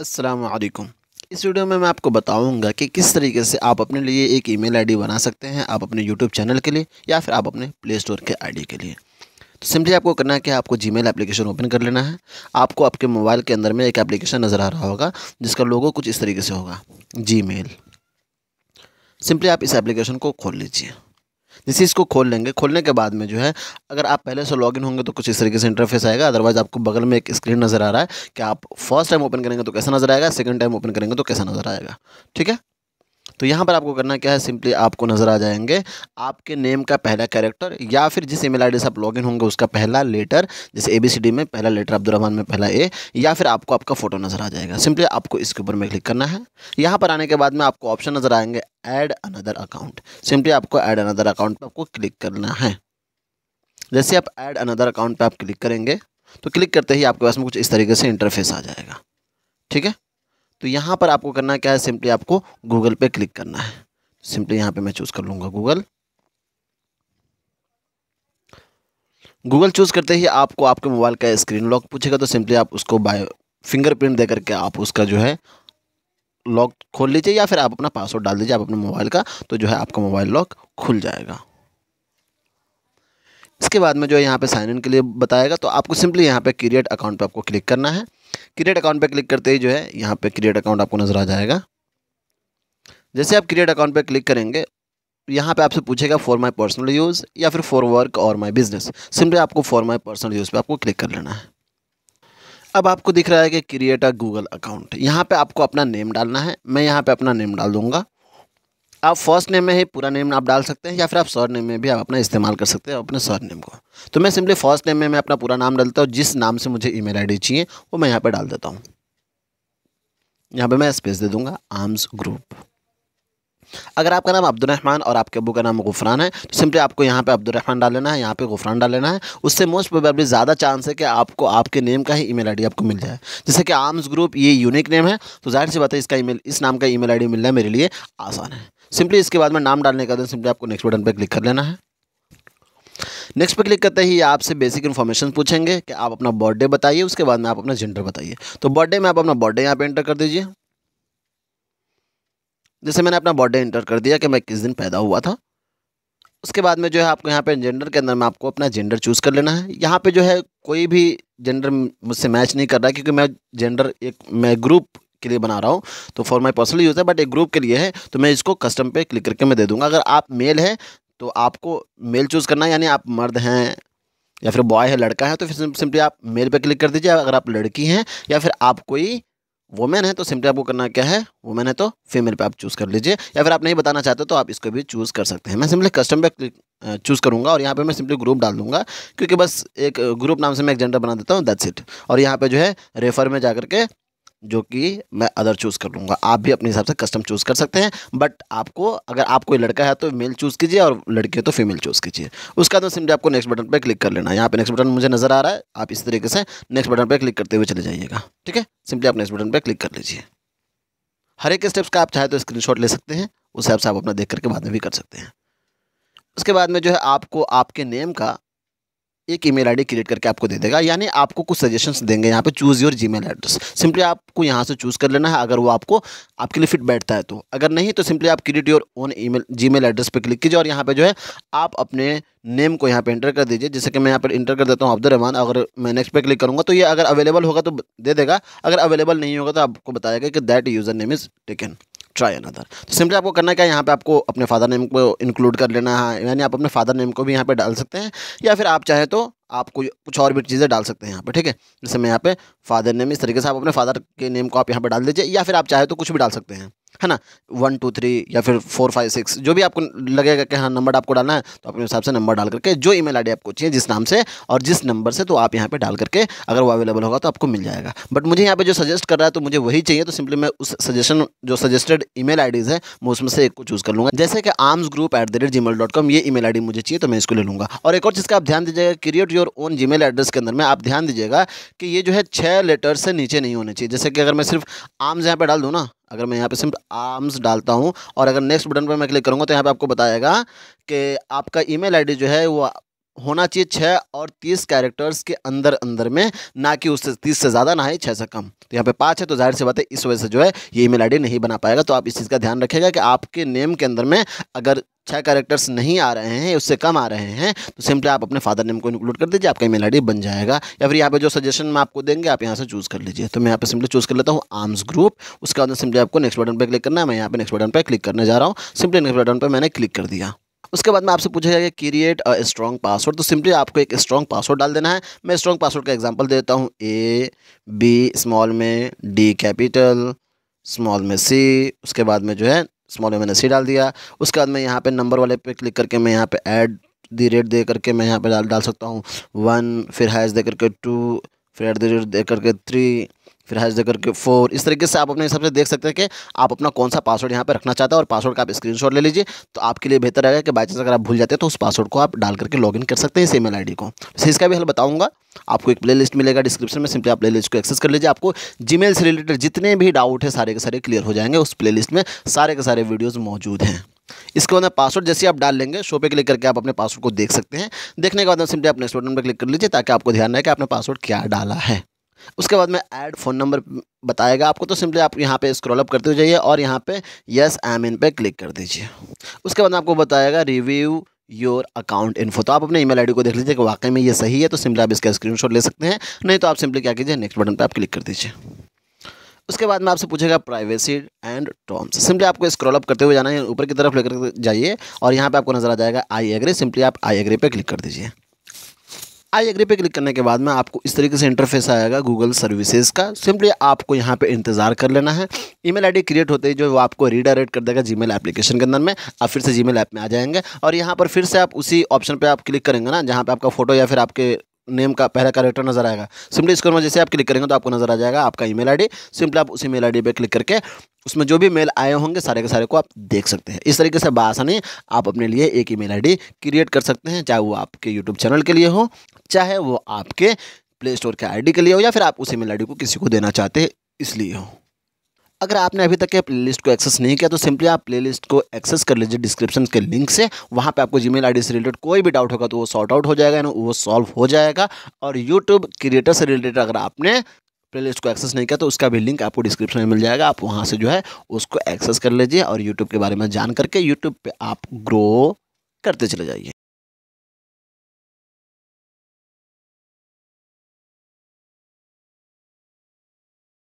असलकुम इस वीडियो में मैं आपको बताऊंगा कि किस तरीके से आप अपने लिए एक ईमेल आईडी बना सकते हैं आप अपने यूट्यूब चैनल के लिए या फिर आप अपने प्ले स्टोर के आईडी के लिए तो सिंपली आपको करना है कि आपको जी मेल एप्लीकेशन ओपन कर लेना है आपको आपके मोबाइल के अंदर में एक एप्लीकेशन नज़र आ रहा होगा जिसका लोगो कुछ इस तरीके से होगा जी सिंपली आप इस एप्लीकेशन को खोल लीजिए जैसे इसको खोल लेंगे खोलने के बाद में जो है अगर आप पहले से लॉगिन होंगे तो कुछ इस तरीके से इंटरफेस आएगा अदरवाइज आपको बगल में एक स्क्रीन नज़र आ रहा है कि आप फर्स्ट टाइम ओपन करेंगे तो कैसा नज़र आएगा सेकंड टाइम ओपन करेंगे तो कैसा नज़र आएगा ठीक है तो यहाँ पर आपको करना क्या है सिंपली आपको नज़र आ जाएंगे आपके नेम का पहला कैरेक्टर या फिर जिस ईमेल आईडी से आप लॉगिन होंगे उसका पहला लेटर जैसे ए बी सी डी में पहला लेटर अब्दुलरहमान में पहला ए या फिर आपको आपका फ़ोटो नज़र आ जाएगा सिंपली आपको इसके ऊपर में क्लिक करना है यहाँ पर आने के बाद में आपको ऑप्शन नज़र आएंगे ऐड अनदर अकाउंट सिंपली आपको ऐड अनदर अकाउंट पर आपको क्लिक करना है जैसे आप ऐड अनदर अकाउंट पर आप क्लिक करेंगे तो क्लिक करते ही आपके पास में कुछ इस तरीके से इंटरफेस आ जाएगा ठीक है तो यहाँ पर आपको करना क्या है सिंपली आपको गूगल पे क्लिक करना है सिंपली यहाँ पे मैं चूज़ कर लूँगा गूगल गूगल चूज़ करते ही आपको आपके मोबाइल का स्क्रीन लॉक पूछेगा तो सिंपली आप उसको बाय फिंगरप्रिंट दे करके आप उसका जो है लॉक खोल लीजिए या फिर आप अपना पासवर्ड डाल दीजिए आप अपने मोबाइल का तो जो है आपका मोबाइल लॉक खुल जाएगा इसके बाद में जो है यहाँ पे साइन इन के लिए बताएगा तो आपको सिंपली यहाँ पे क्रिएट अकाउंट पे आपको क्लिक करना है क्रिएट अकाउंट पर क्लिक करते ही जो है यहाँ पर क्रिएट अकाउंट आपको नज़र आ जाएगा जैसे आप क्रिएट अकाउंट पर क्लिक करेंगे यहाँ पे आपसे पूछेगा फॉर माय पर्सनल यूज़ या फिर फॉर वर्क और माय बिजनेस सिंपली आपको फॉर माय पर्सनल यूज़ पे आपको क्लिक कर लेना है अब आपको दिख रहा है कि क्रिएट अ गूगल अकाउंट यहाँ पे आपको अपना नेम डालना है मैं यहाँ पे अपना नेम डाल दूँगा आप फर्स्ट नेम में ही पूरा नेम आप डाल सकते हैं या फिर आप सर नेम में भी आप अपना इस्तेमाल कर सकते हैं अपने सर नेम को तो मैं सिंपली फर्स्ट नेम में मैं अपना पूरा नाम डालता हूँ जिस नाम से मुझे ईमेल आईडी चाहिए वो मैं यहाँ पर डाल देता हूँ यहाँ पर मैं स्पेस दे दूँगा आर्म्स ग्रुप अगर आपका नाम अब्दुलरहमान और आपके अबू का नाम गुफरान है तो सिंपली आपको यहाँ पे अब्दुलरहमान डाल लेना है यहाँ पे गुफरान डाल लेना है उससे मोस्ट प्रोबेबली ज़्यादा चांस है कि आपको आपके नेम का ही ईमेल आईडी आपको मिल जाए जैसे कि आर्म्स ग्रुप ये यूनिक नेम है तो जाहिर सी बात है इसका ईमेल इस नाम का ईमेल आईडी मिलना मेरे लिए आसान है सिंपली इसके बाद में नाम डालने का सिंपली आपको नेक्स्ट बटन पर क्लिक कर लेना है नेक्स्ट पे क्लिक करते ही आपसे बेसिक इन्फॉर्मेशन पूछेंगे कि आप अपना बर्थडे बताइए उसके बाद में आप अपना जेंडर बताइए तो बर्थडे में आप अपना बर्थडे यहाँ पे एंटर कर दीजिए जैसे मैंने अपना बर्थडे एंटर कर दिया कि मैं किस दिन पैदा हुआ था उसके बाद में जो है आपको यहाँ पे जेंडर के अंदर में आपको अपना जेंडर चूज़ कर लेना है यहाँ पे जो है कोई भी जेंडर मुझसे मैच नहीं कर रहा है क्योंकि मैं जेंडर एक मैं ग्रुप के लिए बना रहा हूँ तो फॉर माई पर्सनल यूज़ है बट एक ग्रुप के लिए है तो मैं इसको कस्टम पे क्लिक करके मैं दे दूँगा अगर आप मेल है तो आपको मेल चूज़ करना यानी आप मर्द हैं या फिर बॉय है लड़का है तो फिर सिंपली आप मेल पे क्लिक कर दीजिए अगर आप लड़की हैं या फिर आप कोई वुमेन है तो सिंपली आपको करना क्या है वुमेन है तो फीमेल पे आप चूज़ कर लीजिए या फिर आप नहीं बताना चाहते तो आप इसको भी चूज़ कर सकते हैं मैं सिंपली कस्टम पे क्लिक चूज़ करूँगा और यहाँ पे मैं सिंपली ग्रुप डाल दूँगा क्योंकि बस एक ग्रुप नाम से मैं एक जेंडर बना देता हूँ दैट्स इट और यहाँ पर जो है रेफर में जा करके जो कि मैं अदर चूज़ कर लूँगा आप भी अपने हिसाब से कस्टम चूज़ कर सकते हैं बट आपको अगर आप कोई लड़का है तो मेल चूज़ कीजिए और लड़की है तो फीमेल चूज़ कीजिए उसके बाद सिंपली आपको नेक्स्ट बटन पर क्लिक कर लेना है यहाँ पे नेक्स्ट बटन मुझे नज़र आ रहा है आप इस तरीके से नेक्स्ट बटन पर क्लिक करते हुए चले जाइएगा ठीक है सिम्पली आप नेक्स्ट बटन पर क्लिक कर लीजिए हर एक स्टेप्स का आप चाहे तो स्क्रीन ले सकते हैं उस हिसाब से आप अपना देख करके बाद में भी कर सकते हैं उसके बाद में जो है आपको आपके नेम का एक ईमेल आईडी क्रिएट करके आपको दे देगा यानी आपको कुछ सजेशंस देंगे यहाँ पे choose your Gmail address simply आपको यहाँ से चूज़ कर लेना है अगर वो आपको आपके लिए फिट बैठता है तो अगर नहीं तो सिंपली आप create your own email Gmail address पे क्लिक कीजिए और यहाँ पे जो है आप अपने नेम को यहाँ पे इंटर कर दीजिए जैसे कि मैं यहाँ पर इंटर कर देता हूँ अब्दुल रहमान अगर मैं नेक्स्ट पे क्लिक करूँगा तो ये अगर अवेलेबल होगा तो दे देगा अगर अवेलेबल नहीं होगा तो आपको बताएगा कि that user name is taken try another तो सिंपली आपको करना क्या है यहाँ पे आपको अपने फादर नेम को इंक्लूड कर लेना है यानी आप अपने फादर नेम को भी यहाँ पे डाल सकते हैं या फिर आप चाहे तो आप कोई कुछ और भी चीज़ें डाल सकते हैं यहाँ पे ठीक है जैसे मैं यहाँ पे फादर नेम इस तरीके से आप अपने फादर के नेम को आप यहाँ पे डाल दीजिए या फिर आप चाहे तो कुछ भी डाल सकते हैं है ना वन टू थ्री या फिर फोर फाइव सिक्स जो भी आपको लगेगा कि हाँ नंबर आपको डालना है तो अपने हिसाब से नंबर डाल करके जो ई मेल आपको चाहिए जिस नाम से और जिस नंबर से तो आप यहाँ पर डाल करके अगर वो अवेलेबल होगा तो आपको मिल जाएगा बट मुझे यहाँ पर जो सजेस्ट कर रहा है तो मुझे वही चाहिए तो सिंपली मैं उस सजेशन जो सजेस्टेड ई मेल आई है मैं उसमें से एक को चूज़ कर लूँगा जैसे कि arms group at the rate Gmail dot com ये ई मेल मुझे चाहिए तो मैं इसको ले लूँगा और एक और चीज़ का आप ध्यान दीजिएगा create your own Gmail address के अंदर में आप ध्यान दीजिएगा कि ये जो है छः लेटर से नीचे नहीं होने चाहिए जैसे कि अगर मैं सिर्फ आर्म्स यहाँ पर डाल दूँ ना अगर मैं यहाँ पे सिर्फ आर्म्स डालता हूँ और अगर नेक्स्ट बटन पर मैं क्लिक करूँगा तो यहाँ पे आपको बताएगा कि आपका ईमेल आईडी जो है वो होना चाहिए छः और तीस कैरेक्टर्स के अंदर अंदर में ना कि उससे तीस से ज़्यादा ना ही छः से कम तो यहाँ पे पाँच है तो जाहिर सी बात है इस वजह से जो है ये ईमेल आईडी नहीं बना पाएगा तो आप इस चीज़ का ध्यान रखेगा कि आपके नेम के अंदर में अगर छः कैरेक्टर्स नहीं आ रहे हैं उससे कम आ रहे हैं तो सिंपली आप अपने फादर नेम को इंक्लूड कर दीजिए आपका ई मेल बन जाएगा या फिर यहाँ पे जो सजेशन मैं आपको देंगे आप यहाँ से चूज़ कर लीजिए तो मैं यहाँ पर सिंपली चूज़ कर लेता हूँ आर्म्स ग्रुप उसके बाद सिंपली आपको नेक्स्ट बटन पर क्लिक करना है मैं यहाँ पर नेक्स्ट बटन पर क्लिक करने जा रहा हूँ सिंपली नेक्स्ट बटन पर मैंने क्लिक कर दिया उसके बाद में आपसे पूछा जाएगा क्रिएट अ स्ट्रॉन्ग पासवर्ड तो सिंपली आपको एक स्ट्रॉन्ग पासवर्ड डाल देना है मैं स्ट्रॉन्ग पासवर्ड का एग्जाम्पल देता हूँ ए बी स्मॉल में डी कैपिटल स्मॉल में सी उसके बाद में जो है स्मॉल में मैंने सी डाल दिया उसके बाद मैं यहाँ पे नंबर वाले पे क्लिक करके मैं यहाँ पे ऐड दी रेट दे करके मैं यहाँ पे डाल डाल सकता हूँ वन फिर हैज़ दे करके टू फिर एट द रेट दे करके थ्री फिर हैश दे करके फोर इस तरीके से आप अपने हिसाब से देख सकते हैं कि आप अपना कौन सा पासवर्ड यहाँ पर रखना चाहते हैं और पासवर्ड का आप स्क्रीनशॉट ले लीजिए तो आपके लिए बेहतर रहेगा कि बाई चांस अगर आप भूल जाते हैं तो उस पासवर्ड को आप डाल करके लॉगिन कर सकते हैं इस ईमेल आईडी को फिर इसका भी हल बताऊंगा आपको एक प्ले लिस्ट मिलेगा डिस्क्रिप्शन में सिंपली आप प्ले लिस्ट को एक्सेस कर लीजिए आपको जीमेल से रिलेटेड जितने भी डाउट है सारे के सारे क्लियर हो जाएंगे उस प्ले लिस्ट में सारे के सारे वीडियोज़ मौजूद हैं इसके बाद पासवर्ड जैसे आप डाल लेंगे शो पे क्लिक करके आप अपने पासवर्ड को देख सकते हैं देखने के बाद सिंपली आप नेक्स्ट बटन पर क्लिक कर लीजिए ताकि आपको ध्यान रहे कि आपने पासवर्ड क्या डाला है उसके बाद में ऐड फ़ोन नंबर बताएगा आपको तो सिंपली आप यहाँ पे स्क्रॉल अप करते जाइए और यहाँ पे यस एम इन पे क्लिक कर दीजिए उसके बाद आपको बताएगा रिव्यू योर अकाउंट इन्फो तो आप अपने ईमेल आईडी को देख लीजिए कि वाकई में ये सही है तो सिंपली आप इसका स्क्रीनशॉट ले सकते हैं नहीं तो आप सिंपली क्या कीजिए नेक्स्ट बटन पर आप क्लिक कर दीजिए उसके बाद में आपसे पूछेगा प्राइवेसी एंड टर्म्स सिंपली आपको स्क्रॉल अप करते हुए जाना है ऊपर की तरफ लेकर जाइए और यहाँ पे आपको नजर आ जाएगा आई एग्री सिंपली आप आई एग्री पे क्लिक कर दीजिए आई एग्री पे क्लिक करने के बाद में आपको इस तरीके से इंटरफेस आएगा गूगल सर्विसेज का सिंपली आपको यहाँ पे इंतज़ार कर लेना है ईमेल आईडी क्रिएट होते ही जो वो आपको रीडायरेक्ट कर देगा जीमेल एप्लीकेशन के अंदर में आप फिर से जीमेल ऐप में आ जाएंगे और यहाँ पर फिर से आप उसी ऑप्शन पर आप क्लिक करेंगे ना जहाँ पर आपका फोटो या फिर आपके नेम का पहला कैरेक्टर नजर आएगा सिंपली स्क्रीन में जैसे आप क्लिक करेंगे तो आपको नजर आ जाएगा आपका ईमेल आईडी सिंपली आप उसी मेल आईडी पे क्लिक करके उसमें जो भी मेल आए होंगे सारे के सारे को आप देख सकते हैं इस तरीके से बासानी आप अपने लिए एक ईमेल आईडी क्रिएट कर सकते हैं चाहे वो आपके यूट्यूब चैनल के लिए हो चाहे वो आपके प्ले स्टोर के आई के लिए हो या फिर आप उस ईमेल आई को किसी को देना चाहते हैं इसलिए हो अगर आपने अभी तक के प्लेलिस्ट को एक्सेस नहीं किया तो सिंपली आप प्लेलिस्ट को एक्सेस कर लीजिए डिस्क्रिप्शन के लिंक से वहाँ पे आपको जीमेल आईडी से रिलेटेड कोई भी डाउट होगा तो वो सॉर्ट आउट हो जाएगा ना वो सॉल्व हो जाएगा और यूट्यूब क्रिएटर से रिलेटेड अगर आपने प्लेलिस्ट को एक्सेस नहीं किया तो उसका भी लिंक आपको डिस्क्रिप्शन में मिल जाएगा आप वहाँ से जो है उसको एक्सेस कर लीजिए और यूट्यूब के बारे में जान करके यूट्यूब पर आप ग्रो करते चले जाइए